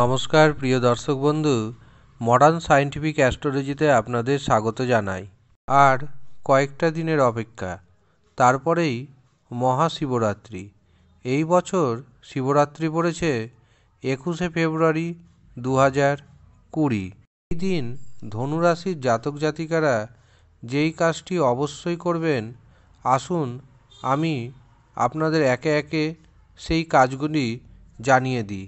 নমস্কার প্রিয় দর্শক বন্ধু মডার্ন সায়েন্টিফিক অ্যাস্ট্রোলজিতে আপনাদের স্বাগত জানাই আর কয়েকটা দিনের অপেক্ষা তারপরেই মহাশিবরাত্রি এই বছর শিবরাত্রি পড়েছে একুশে ফেব্রুয়ারি দু হাজার কুড়ি এই দিন ধনুরাশির জাতক জাতিকারা যেই কাজটি অবশ্যই করবেন আসুন আমি আপনাদের একে একে সেই কাজগুলি জানিয়ে দিই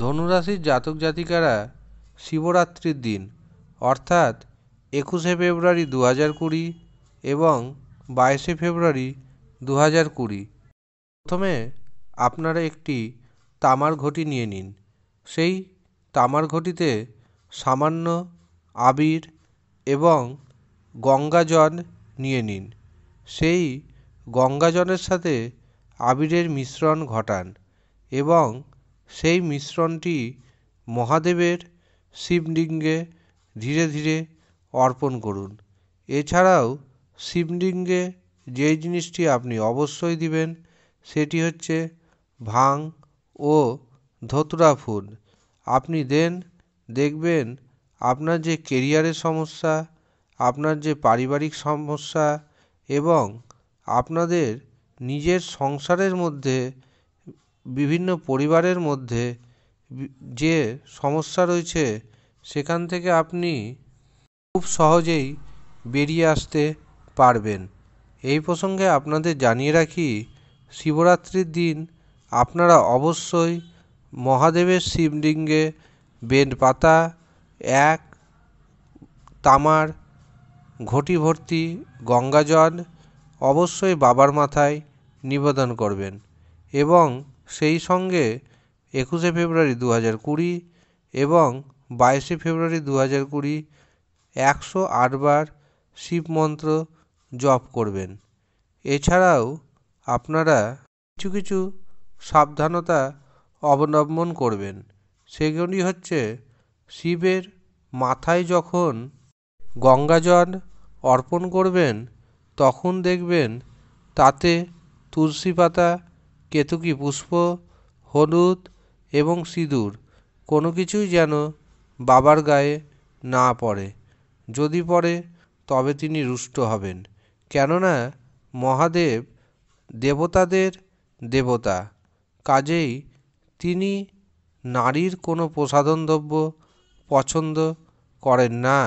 ধনুরাশির জাতক জাতিকারা শিবরাত্রির দিন অর্থাৎ একুশে ফেব্রুয়ারি দু হাজার কুড়ি এবং বাইশে ফেব্রুয়ারি দু হাজার কুড়ি প্রথমে আপনারা একটি তামার ঘটি নিয়ে নিন সেই তামার ঘটিতে সামান্য আবির এবং গঙ্গাজল নিয়ে নিন সেই গঙ্গাজলের সাথে আবিরের মিশ্রণ ঘটান এবং সেই মিশ্রণটি মহাদেবের শিবলিঙ্গে ধীরে ধীরে অর্পণ করুন এছাড়াও শিবলিঙ্গে যেই জিনিসটি আপনি অবশ্যই দিবেন সেটি হচ্ছে ভাং ও ধতুরা ফুল আপনি দেন দেখবেন আপনার যে কেরিয়ারের সমস্যা আপনার যে পারিবারিক সমস্যা এবং আপনাদের নিজের সংসারের মধ্যে বিভিন্ন পরিবারের মধ্যে যে সমস্যা রয়েছে সেখান থেকে আপনি খুব সহজেই বেরিয়ে আসতে পারবেন এই প্রসঙ্গে আপনাদের জানিয়ে রাখি শিবরাত্রির দিন আপনারা অবশ্যই মহাদেবের শিবলিঙ্গে বেনপাতা পাতা এক তামার ঘটি ভর্তি গঙ্গাজল অবশ্যই বাবার মাথায় নিবেদন করবেন এবং সেই সঙ্গে একুশে ফেব্রুয়ারি দু হাজার কুড়ি এবং বাইশে ফেব্রুয়ারি দু হাজার কুড়ি একশো আটবার শিব মন্ত্র জপ করবেন এছাড়াও আপনারা কিছু কিছু সাবধানতা অবলম্বন করবেন সেগুলি হচ্ছে শিবের মাথায় যখন গঙ্গাজল অর্পণ করবেন তখন দেখবেন তাতে তুলসী পাতা কেতুকি পুষ্প হলুদ এবং সিঁদুর কোনো কিছুই যেন বাবার গায়ে না পড়ে যদি পড়ে তবে তিনি রুষ্ট হবেন কেননা মহাদেব দেবতাদের দেবতা কাজেই তিনি নারীর কোনো প্রসাধন দ্রব্য পছন্দ করেন না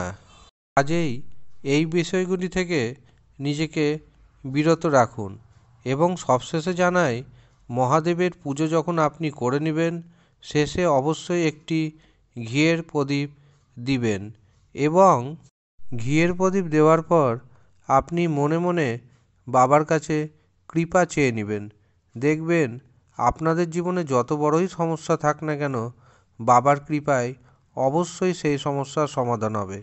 কাজেই এই বিষয়গুলি থেকে নিজেকে বিরত রাখুন এবং সবশেষে জানায় মহাদেবের পুজো যখন আপনি করে নেবেন শেষে অবশ্যই একটি ঘিয়ের প্রদীপ দিবেন এবং ঘিয়ের প্রদীপ দেওয়ার পর আপনি মনে মনে বাবার কাছে কৃপা চেয়ে নেবেন দেখবেন আপনাদের জীবনে যত বড়ই সমস্যা থাক না কেন বাবার কৃপায় অবশ্যই সেই সমস্যার সমাধান হবে